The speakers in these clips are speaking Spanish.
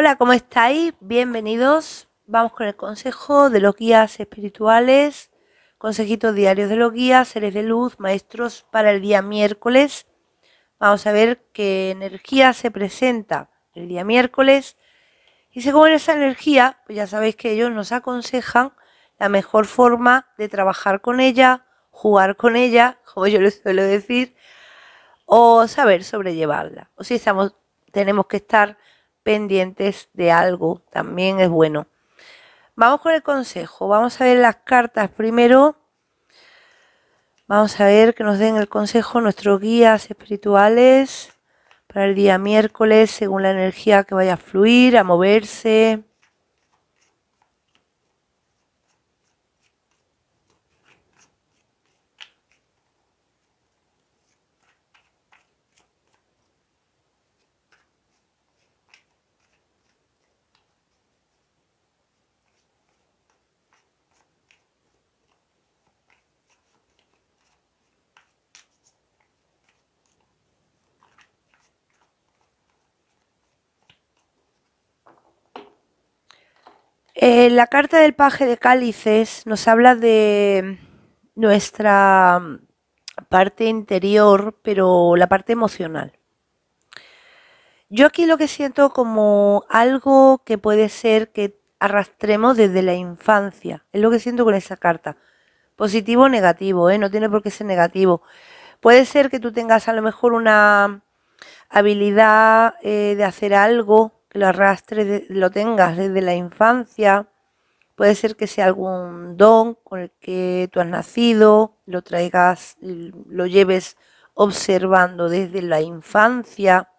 Hola, ¿cómo estáis? Bienvenidos. Vamos con el consejo de los guías espirituales, consejitos diarios de los guías, seres de luz, maestros para el día miércoles. Vamos a ver qué energía se presenta el día miércoles. Y según esa energía, pues ya sabéis que ellos nos aconsejan la mejor forma de trabajar con ella, jugar con ella, como yo les suelo decir, o saber sobrellevarla. O si estamos, tenemos que estar pendientes de algo, también es bueno. Vamos con el consejo, vamos a ver las cartas primero. Vamos a ver que nos den el consejo nuestros guías espirituales para el día miércoles, según la energía que vaya a fluir, a moverse. Eh, la carta del paje de cálices nos habla de nuestra mm, parte interior, pero la parte emocional. Yo aquí lo que siento como algo que puede ser que arrastremos desde la infancia. Es lo que siento con esa carta. Positivo o negativo, ¿eh? no tiene por qué ser negativo. Puede ser que tú tengas a lo mejor una habilidad eh, de hacer algo que lo arrastre lo tengas desde la infancia. Puede ser que sea algún don con el que tú has nacido, lo traigas, lo lleves observando desde la infancia,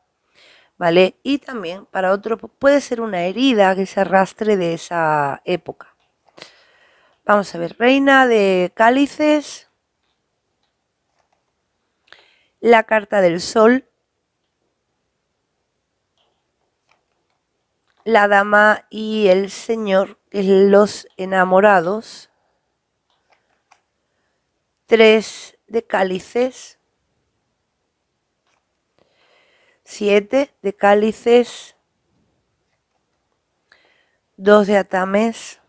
¿vale? Y también para otro puede ser una herida que se arrastre de esa época. Vamos a ver, reina de cálices, la carta del sol, la dama y el señor, los enamorados, tres de cálices, siete de cálices, dos de atames,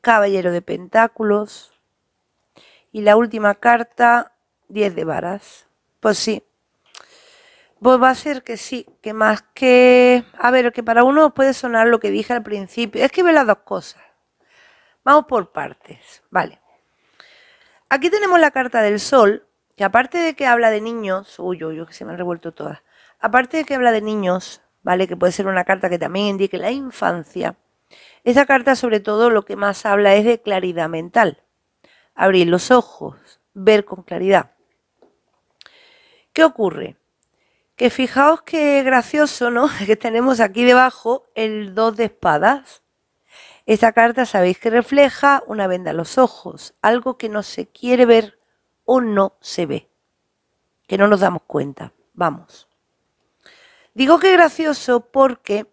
caballero de pentáculos y la última carta, diez de varas. Pues sí, pues va a ser que sí, que más que... A ver, que para uno puede sonar lo que dije al principio. Es que ve las dos cosas. Vamos por partes, ¿vale? Aquí tenemos la carta del sol, que aparte de que habla de niños... Uy, uy, que se me han revuelto todas. Aparte de que habla de niños, ¿vale? Que puede ser una carta que también indique la infancia. esa carta sobre todo lo que más habla es de claridad mental. Abrir los ojos, ver con claridad. ¿Qué ocurre? Que fijaos que gracioso, ¿no? Que tenemos aquí debajo el 2 de espadas. Esta carta sabéis que refleja una venda a los ojos, algo que no se quiere ver o no se ve, que no nos damos cuenta. Vamos. Digo que gracioso porque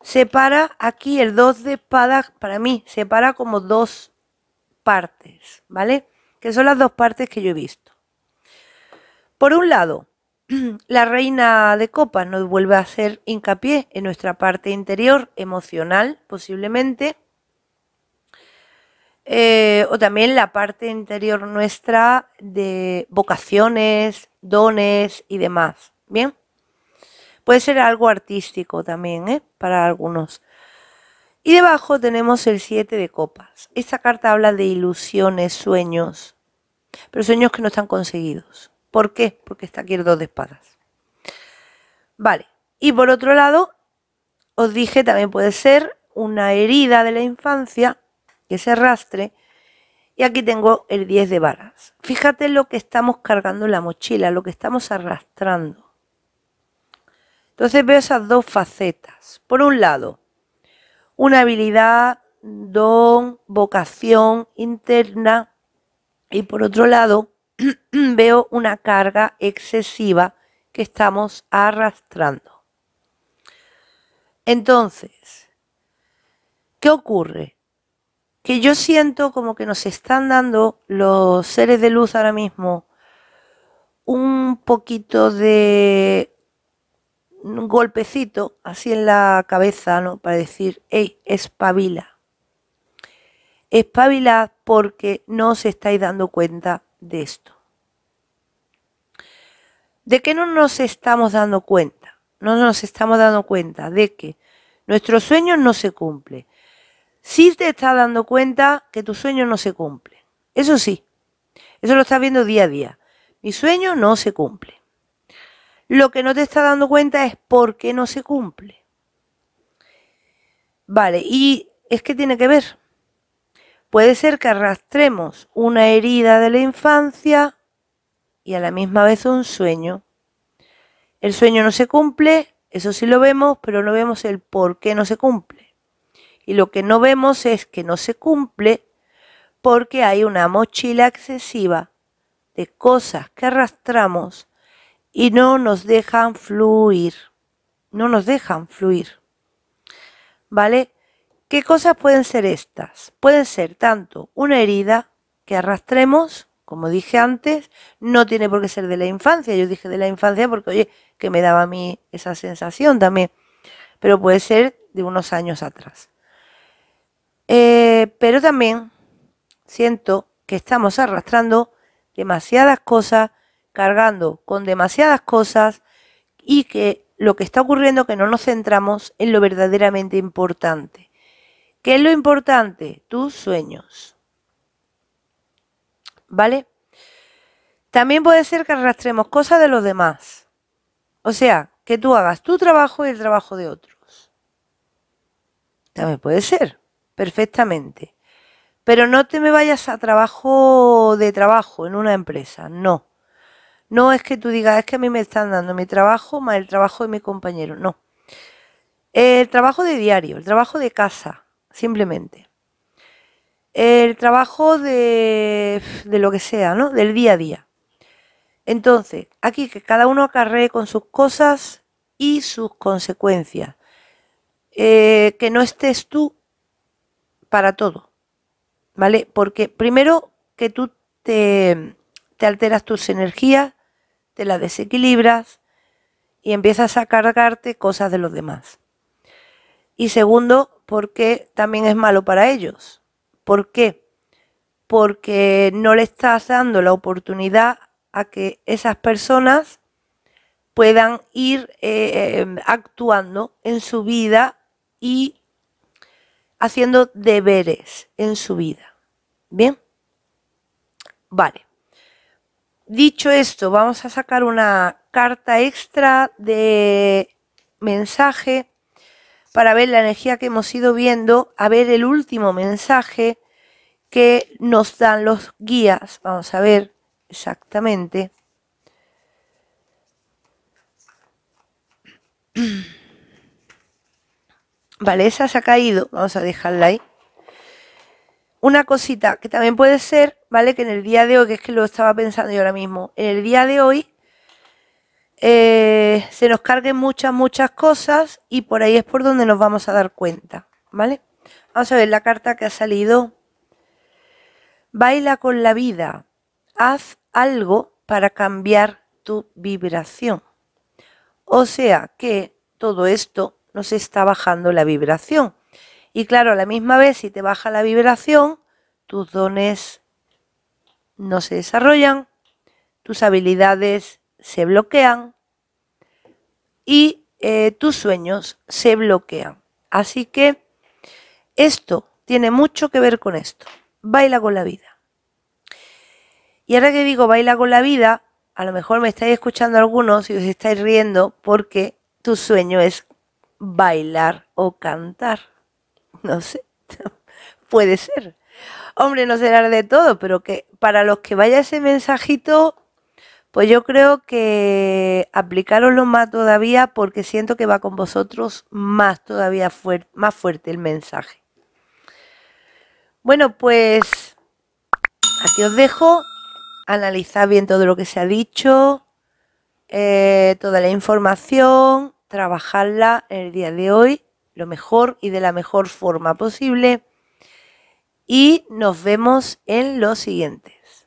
separa aquí el 2 de espadas, para mí, separa como dos partes, ¿vale? Que son las dos partes que yo he visto. Por un lado, la reina de copas nos vuelve a hacer hincapié en nuestra parte interior, emocional posiblemente, eh, o también la parte interior nuestra de vocaciones, dones y demás. Bien, puede ser algo artístico también ¿eh? para algunos. Y debajo tenemos el Siete de copas. Esta carta habla de ilusiones, sueños, pero sueños que no están conseguidos. ¿Por qué? Porque está aquí el 2 de espadas. Vale, y por otro lado, os dije también puede ser una herida de la infancia que se arrastre. Y aquí tengo el 10 de varas. Fíjate lo que estamos cargando en la mochila, lo que estamos arrastrando. Entonces veo esas dos facetas. Por un lado, una habilidad, don, vocación interna. Y por otro lado, veo una carga excesiva que estamos arrastrando. Entonces, ¿qué ocurre? Que yo siento como que nos están dando los seres de luz ahora mismo un poquito de un golpecito así en la cabeza, ¿no? Para decir, hey, espabila. espabila! porque no os estáis dando cuenta de esto. ¿De qué no nos estamos dando cuenta? No nos estamos dando cuenta de que nuestros sueños no se cumple Sí te estás dando cuenta que tu sueño no se cumple Eso sí, eso lo estás viendo día a día. Mi sueño no se cumple. Lo que no te estás dando cuenta es por qué no se cumple. Vale, y es que tiene que ver. Puede ser que arrastremos una herida de la infancia y a la misma vez un sueño. El sueño no se cumple, eso sí lo vemos, pero no vemos el por qué no se cumple. Y lo que no vemos es que no se cumple porque hay una mochila excesiva de cosas que arrastramos y no nos dejan fluir. No nos dejan fluir. ¿Vale? ¿Qué cosas pueden ser estas? Pueden ser tanto una herida que arrastremos, como dije antes, no tiene por qué ser de la infancia. Yo dije de la infancia porque, oye, que me daba a mí esa sensación también. Pero puede ser de unos años atrás. Eh, pero también siento que estamos arrastrando demasiadas cosas, cargando con demasiadas cosas y que lo que está ocurriendo que no nos centramos en lo verdaderamente importante. ¿Qué es lo importante? Tus sueños. ¿Vale? También puede ser que arrastremos cosas de los demás. O sea, que tú hagas tu trabajo y el trabajo de otros. También puede ser, perfectamente. Pero no te me vayas a trabajo de trabajo en una empresa, no. No es que tú digas, es que a mí me están dando mi trabajo más el trabajo de mi compañero, no. El trabajo de diario, el trabajo de casa, simplemente. El trabajo de, lo que sea, ¿no? Del día a día. Entonces, aquí que cada uno acarree con sus cosas y sus consecuencias. Eh, que no estés tú para todo, ¿vale? Porque primero que tú te, te alteras tus energías, te las desequilibras y empiezas a cargarte cosas de los demás. Y segundo, porque también es malo para ellos. ¿Por qué? Porque no le estás dando la oportunidad a que esas personas puedan ir eh, em, actuando en su vida y haciendo deberes en su vida. ¿Bien? Vale. Dicho esto, vamos a sacar una carta extra de mensaje para ver la energía que hemos ido viendo, a ver el último mensaje que nos dan los guías. Vamos a ver exactamente. Vale, esa se ha caído. Vamos a dejarla ahí. Una cosita que también puede ser, ¿vale? Que en el día de hoy, que es que lo estaba pensando yo ahora mismo, en el día de hoy eh, se nos carguen muchas, muchas cosas y por ahí es por donde nos vamos a dar cuenta, ¿vale? Vamos a ver la carta que ha salido. Baila con la vida, haz algo para cambiar tu vibración. O sea que todo esto nos está bajando la vibración. Y claro, a la misma vez, si te baja la vibración, tus dones no se desarrollan, tus habilidades se bloquean y eh, tus sueños se bloquean. Así que esto tiene mucho que ver con esto. Baila con la vida. Y ahora que digo baila con la vida, a lo mejor me estáis escuchando algunos y os estáis riendo porque tu sueño es bailar o cantar. No sé, puede ser. Hombre, no será de todo, pero que para los que vaya ese mensajito, pues yo creo que aplicaroslo más todavía porque siento que va con vosotros más todavía más fuerte el mensaje. Bueno, pues aquí os dejo. Analizad bien todo lo que se ha dicho, eh, toda la información, trabajarla en el día de hoy lo mejor y de la mejor forma posible. Y nos vemos en los siguientes.